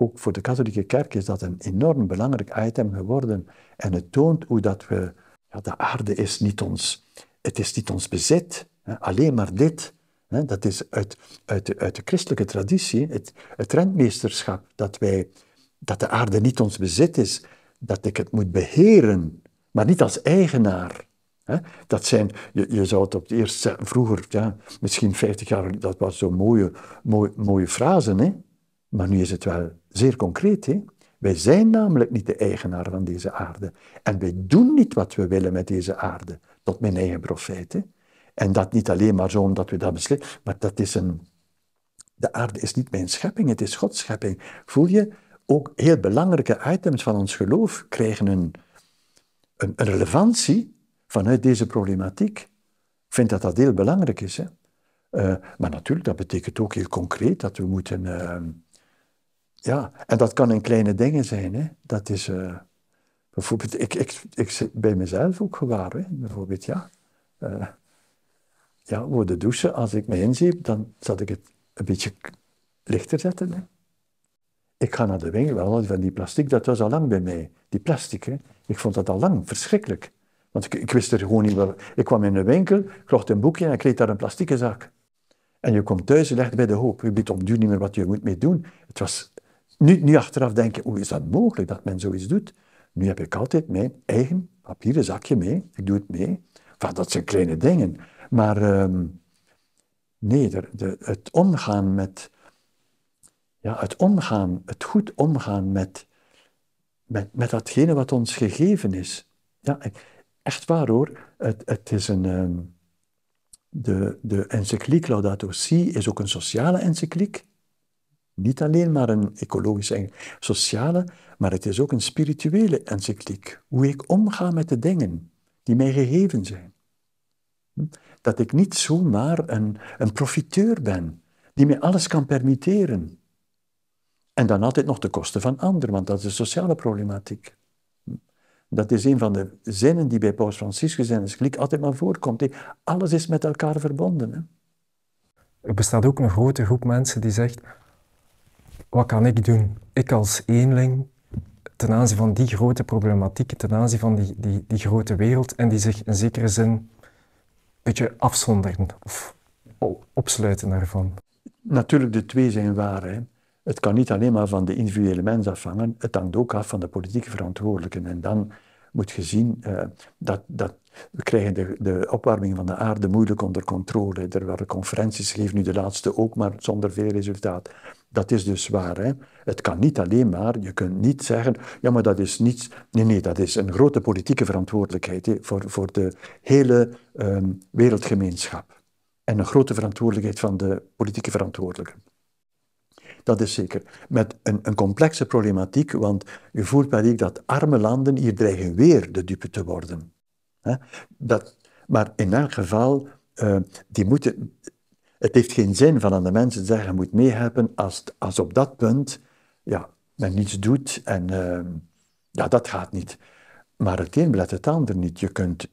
ook voor de katholieke kerk is dat een enorm belangrijk item geworden. En het toont hoe dat we, ja, de aarde is niet ons, het is niet ons bezit, hè, alleen maar dit. Hè, dat is uit, uit, de, uit de christelijke traditie, het, het rentmeesterschap, dat, wij, dat de aarde niet ons bezit is, dat ik het moet beheren, maar niet als eigenaar. Dat zijn, je, zou het op het eerst vroeger, ja, misschien 50 jaar, dat was zo'n mooie, mooie, mooie frase. Hè? Maar nu is het wel zeer concreet. Hè? Wij zijn namelijk niet de eigenaar van deze aarde. En wij doen niet wat we willen met deze aarde, tot mijn eigen profijt. En dat niet alleen maar zo omdat we dat beslissen, maar dat is een. De aarde is niet mijn schepping, het is Gods schepping. Voel je, ook heel belangrijke items van ons geloof krijgen een, een, relevantie vanuit deze problematiek. Ik vind dat dat heel belangrijk is. Hè? Eh, maar natuurlijk, dat betekent ook heel concreet dat we moeten. Ehm, ja, en dat kan in kleine dingen zijn. Hè? Dat is eh, bijvoorbeeld, ik, ik, ik zit bij mezelf ook gewaar. Hè? Bijvoorbeeld, ja. Eh, ja, voor de douchen, als ik me inziep dan zal ik het een beetje lichter zetten. Hè? Ik ga naar de winkel, wel van die plastic, dat was al lang bij mij. Die plastic, hè? ik vond dat al lang verschrikkelijk. Want ik, wist er gewoon niet wel. Ik kwam in de winkel, kocht een boekje en ik kreeg daar een plastieke zak. En je komt thuis, en legt bij de hoop. Je weet op duur niet meer wat je moet mee doen. Het was nu, nu achteraf denken, hoe is dat mogelijk dat men zoiets doet? Nu heb ik altijd mijn eigen papieren zakje mee. Ik doe het mee. Enfin, dat zijn kleine dingen. Maar ehm, nee, de, het omgaan met... Ja, het omgaan, het goed omgaan met, met, met datgene wat ons gegeven is. Ja, echt waar hoor. Het, het is een... Ehm, de, de encycliek Laudato Si is ook een sociale encycliek niet alleen maar een ecologische en sociale, maar het is ook een spirituele encycliek. Hoe ik omga met de dingen die mij gegeven zijn. Hm? Dat ik niet zomaar een, een profiteur ben die mij alles kan permitteren. En dan altijd nog de kosten van anderen, want dat is een sociale problematiek. Hm? Dat is een van de zinnen die bij Paus Franciscus en Schliek altijd maar voorkomt. Alles is met elkaar verbonden. Hè? Er bestaat ook een grote groep mensen die zegt: wat kan ik doen? Ik als eenling ten aanzien van die grote problematiek, ten aanzien van die, die, die grote wereld en die zich in zekere zin een beetje afzonderen of opsluiten daarvan. Natuurlijk, de twee zijn waar. Hè. Het kan niet alleen maar van de individuele mens afhangen, het hangt ook af van de politieke verantwoordelijken. En dan moet je zien eh, dat, dat we krijgen de, de, opwarming van de aarde moeilijk onder controle. Er waren conferenties, geef nu de laatste ook, maar zonder veel resultaat. Dat is dus waar. Hè? Het kan niet alleen maar, je kunt niet zeggen, ja maar dat is niets. Nee, nee, dat is een grote politieke verantwoordelijkheid voor, voor de hele ehm, wereldgemeenschap. En een grote verantwoordelijkheid van de politieke verantwoordelijken. Dat is zeker. Met een, een, complexe problematiek, want je voelt bij ik dat arme landen hier dreigen weer de dupe te worden. Dat, maar in elk geval, eh, die moeten, het heeft geen zin van aan de mensen te zeggen, je moet meehelpen als, als op dat punt ja, men niets doet en ehm, ja, dat gaat niet. Maar het een belet het ander niet. Je kunt,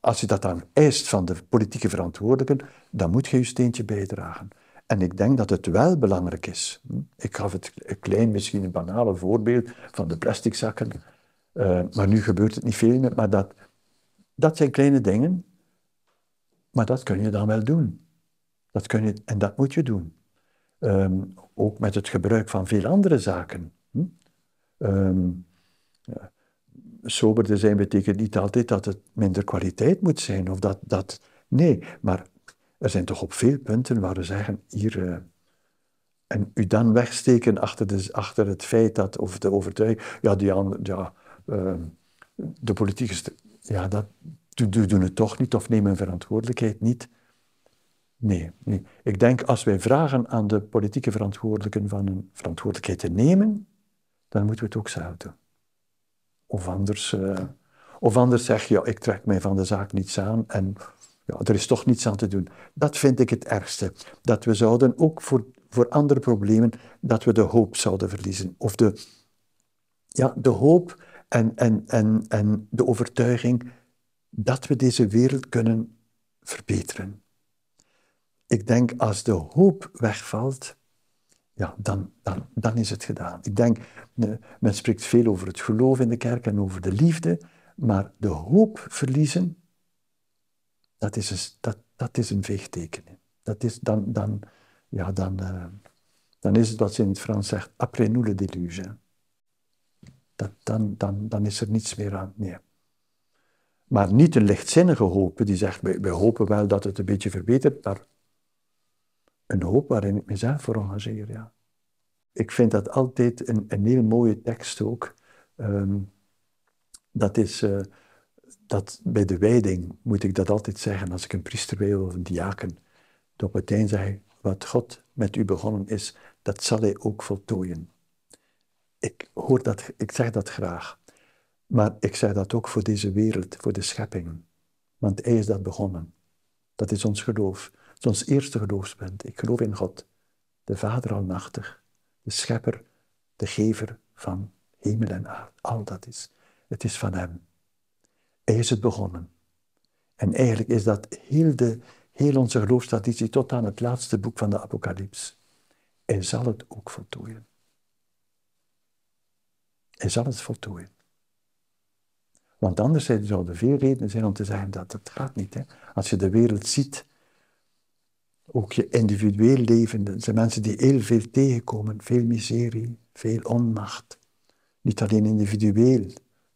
als je dat dan eist van de politieke verantwoordelijken, dan moet je je steentje bijdragen. En ik denk dat het wel belangrijk is. Hm? Ik gaf het een klein, misschien een banale voorbeeld van de plastic zakken. Eh, maar nu gebeurt het niet veel meer. Maar dat, dat zijn kleine dingen. Maar dat kun je dan wel doen. Dat kun je, en dat moet je doen. Ehm, ook met het gebruik van veel andere zaken. Hm? Um, ja. Soberder zijn betekent niet altijd dat het minder kwaliteit moet zijn. Of dat, dat, nee, maar er zijn toch op veel punten waar we zeggen, hier... Eh, en u dan wegsteken achter, de, achter het feit dat, of de overtuiging, ja, die andere, ja, ehm, de politiek is, ja, dat, die doen het toch niet of nemen verantwoordelijkheid niet. Nee, nee. Ik denk als wij vragen aan de politieke verantwoordelijken van een verantwoordelijkheid te nemen, dan moeten we het ook zelf doen. Of anders, eh, of anders zeg je, ja, ik trek mij van de zaak niets aan en ja, er is toch niets aan te doen. Dat vind ik het ergste. Dat we zouden ook voor, voor andere problemen, dat we de hoop zouden verliezen. Of de, ja, de hoop en, en, en, en de overtuiging dat we deze wereld kunnen verbeteren ik denk als de hoop wegvalt, ja, dan, dan, dan is het gedaan. Ik denk, men spreekt veel over het geloof in de kerk en over de liefde, maar de hoop verliezen, dat is een, dat, dat is een veegteken. Dat is dan, dan, ja, dan, eh, dan is het wat ze in het Frans zegt, après nous le déluge. Dat, dan, dan, dan is er niets meer aan. Nee. Maar niet een lichtzinnige hoop die zegt, we wij hopen wel dat het een beetje verbetert, maar een hoop waarin ik mezelf voor engageer. Ja. Ik vind dat altijd een, een heel mooie tekst ook. Ehm, dat is eh, dat bij de wijding moet ik dat altijd zeggen als ik een priester wil of een diaken. Dat op het eind zeg ik, wat God met u begonnen is, dat zal hij ook voltooien. Ik, hoor dat, ik zeg dat graag. Maar ik zeg dat ook voor deze wereld, voor de schepping. Want hij is dat begonnen. Dat is ons geloof is ons eerste geloofspunt. Ik geloof in God, de Vader Almachtig, de Schepper, de Gever van hemel en aarde. Al dat is. Het is van Hem. Hij is het begonnen. En eigenlijk is dat heel, de, heel onze geloofstraditie tot aan het laatste boek van de Apocalyps. Hij zal het ook voltooien. Hij zal het voltooien. Want anders zouden er veel redenen zijn om te zeggen dat het gaat niet. Hè? Als je de wereld ziet ook je individueel levenden. Er zijn mensen die heel veel tegenkomen, veel miserie, veel onmacht. Niet alleen individueel,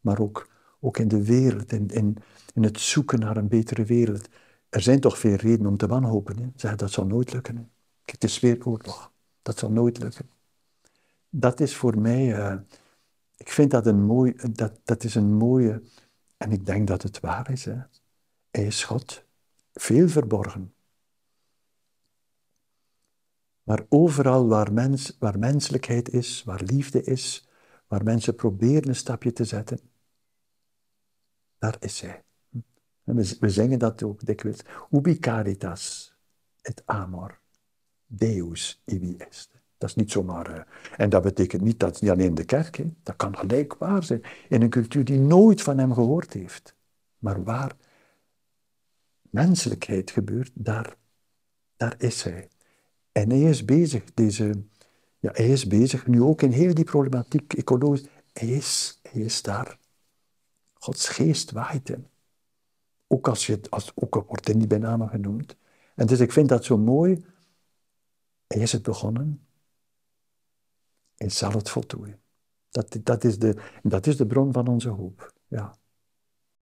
maar ook, ook in de wereld, in, in, het zoeken naar een betere wereld. Er zijn toch veel redenen om te wanhopen. Hè? dat zal nooit lukken. het is weer oorlog. Dat zal nooit lukken. Dat is voor mij, eh, ik vind dat een mooi, dat, dat is een mooie, en ik denk dat het waar is. Hè? Hij is God, veel verborgen. Maar overal waar, mens, waar menselijkheid is, waar liefde is, waar mensen proberen een stapje te zetten, daar is hij. Hm. En we, zingen dat ook dikwijls. Ubi caritas et amor, Deus ibi est. Dat is niet zomaar. Eh, en dat betekent niet dat het niet alleen de kerk is. Dat kan gelijk waar zijn. In een cultuur die nooit van hem gehoord heeft. Maar waar menselijkheid gebeurt, daar, daar is hij. En hij is bezig, deze, ja, hij is bezig nu ook in heel die problematiek, ecologisch. Hij is, hij is daar. Gods geest waait hem. Ook als je het, als, ook wordt hij niet bij name genoemd. En dus ik vind dat zo mooi. Hij is het begonnen. Hij zal het voltooien. Dat, dat, is de, dat is de bron van onze hoop. Ja.